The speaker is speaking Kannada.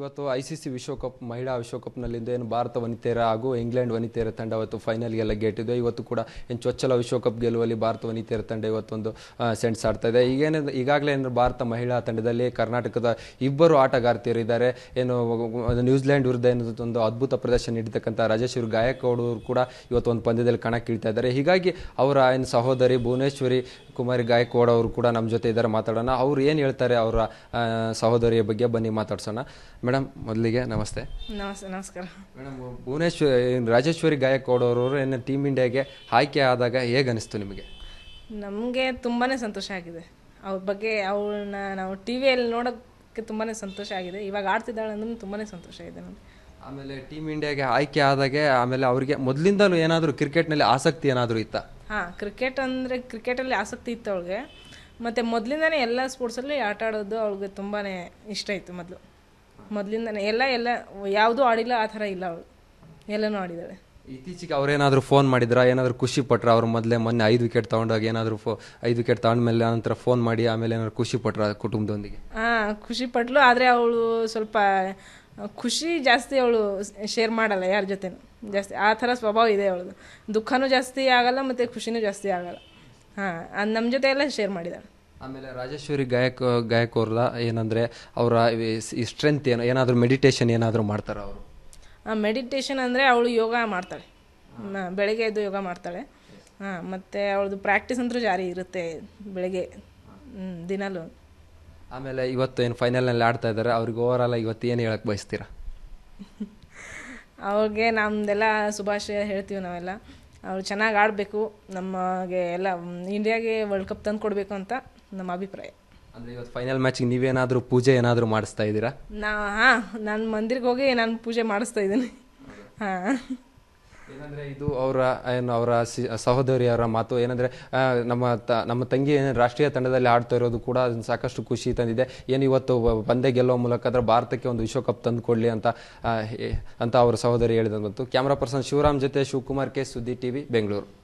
ಇವತ್ತು ಐ ಸಿ ಸಿ ವಿಶ್ವಕಪ್ ಮಹಿಳಾ ವಿಶ್ವಕಪ್ನಲ್ಲಿಂದ ಏನು ಭಾರತ ವನಿತೆಯರ ಹಾಗೂ ಇಂಗ್ಲೆಂಡ್ ವನಿತೆಯರ ತಂಡ ಅವತ್ತು ಫೈನಲ್ಗೆಲ್ಲ ಗೇಟಿದೆ ಇವತ್ತು ಕೂಡ ಏನು ಚೊಚ್ಚಲ ವಿಶ್ವಕಪ್ ಗೆಲ್ಲುವಲ್ಲಿ ಭಾರತ ವನಿತೆಯರ ತಂಡ ಇವತ್ತೊಂದು ಸೆಂಟ್ಸ್ ಆಡ್ತಾ ಇದೆ ಈಗೇನು ಈಗಾಗಲೇ ಏನು ಭಾರತ ಮಹಿಳಾ ತಂಡದಲ್ಲಿ ಕರ್ನಾಟಕದ ಇಬ್ಬರು ಆಟಗಾರ್ತಿಯರು ಇದ್ದಾರೆ ಏನು ನ್ಯೂಜಿಲೆಂಡ್ ವಿರುದ್ಧ ಏನು ಒಂದು ಅದ್ಭುತ ಪ್ರದರ್ಶನ ನೀಡಿರ್ತಕ್ಕಂಥ ರಾಜೇಶ್ವರಿ ಗಾಯಕವಾಡವರು ಕೂಡ ಇವತ್ತು ಒಂದು ಪಂದ್ಯದಲ್ಲಿ ಕಣಕ್ಕಿಳ್ತಾ ಇದ್ದಾರೆ ಹೀಗಾಗಿ ಅವರ ಏನು ಸಹೋದರಿ ಭುವನೇಶ್ವರಿ ಕುಮಾರಿ ಗಾಯಕ್ವಾಡ್ ಅವರು ಕೂಡ ನಮ್ಮ ಜೊತೆ ಇದ್ದಾರೆ ಮಾತಾಡೋಣ ಅವ್ರು ಏನು ಹೇಳ್ತಾರೆ ಅವರ ಸಹೋದರಿಯ ಬಗ್ಗೆ ಬನ್ನಿ ಮಾತಾಡ್ಸೋಣ ಮೇಡಮ್ ಮೊದಲಿಗೆ ನಮಸ್ತೆ ನಮಸ್ತೆ ನಮಸ್ಕಾರ ಮೇಡಮ್ ಭುವನೇಶ್ವರಿ ರಾಜೇಶ್ವರಿ ಗಾಯಕ್ವಾಡೋರು ಏನು ಟೀಮ್ ಇಂಡಿಯಾಗೆ ಆಯ್ಕೆ ಆದಾಗ ಹೇಗೆ ಅನಿಸ್ತು ನಿಮಗೆ ನಮಗೆ ತುಂಬಾ ಸಂತೋಷ ಆಗಿದೆ ಅವ್ರ ಬಗ್ಗೆ ಅವಳನ್ನ ನಾವು ಟಿ ವಿಯಲ್ಲಿ ನೋಡೋಕ್ಕೆ ತುಂಬಾ ಸಂತೋಷ ಆಗಿದೆ ಇವಾಗ ಆಡ್ತಿದ್ದಾಳೆ ಅಂದ್ರೆ ತುಂಬಾ ಸಂತೋಷ ಇದೆ ನಮಗೆ ಆಮೇಲೆ ಟೀಮ್ ಇಂಡಿಯಾಗೆ ಆಯ್ಕೆ ಆದಾಗೆ ಆಮೇಲೆ ಅವರಿಗೆ ಮೊದಲಿಂದಲೂ ಏನಾದರೂ ಕ್ರಿಕೆಟ್ನಲ್ಲಿ ಆಸಕ್ತಿ ಏನಾದರೂ ಇತ್ತ ಹಾಂ ಕ್ರಿಕೆಟ್ ಅಂದರೆ ಕ್ರಿಕೆಟಲ್ಲಿ ಆಸಕ್ತಿ ಇತ್ತು ಅವಳಿಗೆ ಮತ್ತು ಮೊದಲಿಂದನೇ ಎಲ್ಲ ಸ್ಪೋರ್ಟ್ಸಲ್ಲಿ ಆಟ ಆಡೋದು ಅವಳಿಗೆ ತುಂಬಾ ಇಷ್ಟ ಇತ್ತು ಮೊದಲು ಮೊದಲಿಂದಾನೆ ಎಲ್ಲ ಎಲ್ಲ ಯಾವುದೂ ಆಡಿಲ್ಲ ಆ ಥರ ಇಲ್ಲ ಅವಳು ಎಲ್ಲನೂ ಆಡಿದ್ದಾಳೆ ಇತ್ತೀಚೆಗೆ ಅವರೇನಾದರೂ ಫೋನ್ ಮಾಡಿದ್ರ ಏನಾದರೂ ಖುಷಿ ಪಟ್ರ ಅವ್ರ ಮೊದಲೇ ಮೊನ್ನೆ ಐದು ವಿಕೆಟ್ ತಗೊಂಡಾಗ ಏನಾದರೂ ಫೋ ಐದು ವಿಕೆಟ್ ತಗೊಂಡ್ಮೇಲೆ ಆನಂತರ ಫೋನ್ ಮಾಡಿ ಆಮೇಲೆ ಏನಾದ್ರು ಖುಷಿ ಪಟ್ರ ಕುಟುಂಬದೊಂದಿಗೆ ಹಾಂ ಖುಷಿ ಪಟ್ಲು ಆದರೆ ಅವಳು ಸ್ವಲ್ಪ ಖುಷಿ ಜಾಸ್ತಿ ಅವಳು ಶೇರ್ ಮಾಡಲ್ಲ ಯಾರ ಜೊತೆ ಜಾಸ್ತಿ ಆ ಥರ ಸ್ವಭಾವ ಇದೆ ಅವಳದು ದುಃಖನೂ ಜಾಸ್ತಿ ಆಗಲ್ಲ ಮತ್ತು ಖುಷಿನೂ ಜಾಸ್ತಿ ಆಗಲ್ಲ ಹಾಂ ಅದು ನಮ್ಮ ಜೊತೆ ಎಲ್ಲ ಶೇರ್ ಮಾಡಿದ್ದಾಳೆ ಆಮೇಲೆ ರಾಜೇಶ್ವರಿ ಗಾಯಕ ಗಾಯಕವ್ರಲ್ಲ ಏನಂದರೆ ಅವರ ಈ ಸ್ಟ್ರೆಂತ್ ಏನು ಏನಾದರೂ ಮೆಡಿಟೇಷನ್ ಏನಾದರೂ ಮಾಡ್ತಾರೆ ಅವರು ಮೆಡಿಟೇಷನ್ ಅಂದರೆ ಅವಳು ಯೋಗ ಮಾಡ್ತಾಳೆ ಬೆಳಗ್ಗೆ ಎದ್ದು ಯೋಗ ಮಾಡ್ತಾಳೆ ಹಾಂ ಮತ್ತು ಅವಳದು ಪ್ರಾಕ್ಟೀಸ್ ಅಂತೂ ಜಾರಿ ಇರುತ್ತೆ ಬೆಳಗ್ಗೆ ದಿನಲೂ ಆಮೇಲೆ ಇವತ್ತು ಏನು ಫೈನಲ್ನಲ್ಲಿ ಆಡ್ತಾ ಇದ್ದಾರೆ ಅವ್ರಿಗೆ ಓವರಾಲ್ ಇವತ್ತು ಏನು ಹೇಳಕ್ಕೆ ಬಯಸ್ತೀರಾ ಅವ್ರಿಗೆ ನಮ್ಮದೆಲ್ಲ ಶುಭಾಶಯ ಹೇಳ್ತೀವಿ ನಾವೆಲ್ಲ ಅವಳು ಚೆನ್ನಾಗಿ ಆಡಬೇಕು ನಮಗೆ ಎಲ್ಲ ಇಂಡಿಯಾಗೆ ವರ್ಲ್ಡ್ ಕಪ್ ತಂದು ಕೊಡಬೇಕು ಅಂತ ನಮ್ಮ ಅಭಿಪ್ರಾಯ ಅಂದ್ರೆ ಇವತ್ತು ಫೈನಲ್ ಮ್ಯಾಚಿಗೆ ನೀವೇನಾದರೂ ಪೂಜೆ ಏನಾದರೂ ಮಾಡಿಸ್ತಾ ಇದ್ದೀರಾ ನಾ ಹಾ ನಾನು ಮಂದಿರ್ಗೆ ಹೋಗಿ ನಾನು ಪೂಜೆ ಮಾಡಿಸ್ತಾ ಇದ್ದೀನಿ ಹಾ ಏನಂದ್ರೆ ಇದು ಅವರ ಏನು ಅವರ ಸಹೋದರಿ ಅವರ ಮಾತು ಏನಂದ್ರೆ ನಮ್ಮ ತ- ನಮ್ಮ ತಂಗಿ ಏನು ರಾಷ್ಟ್ರೀಯ ತಂಡದಲ್ಲಿ ಆಡ್ತಾ ಇರೋದು ಕೂಡ ಸಾಕಷ್ಟು ಖುಷಿ ತಂದಿದೆ ಏನು ಇವತ್ತು ಬಂದೆ ಗೆಲ್ಲೋ ಗೆಲ್ಲುವ ಮೂಲಕ ಅಂದ್ರೆ ಭಾರತಕ್ಕೆ ಒಂದು ವಿಶ್ವಕಪ್ ತಂದುಕೊಡ್ಲಿ ಅಂತ ಅಂತ ಅವರ ಸಹೋದರಿ ಹೇಳಿದಂತು ಕ್ಯಾಮ್ರಾ ಪರ್ಸನ್ ಶಿವರಾಮ್ ಜೊತೆ ಶಿವಕುಮಾರ್ ಕೆ ಸುದ್ದಿ ಟಿವಿ ಬೆಂಗಳೂರು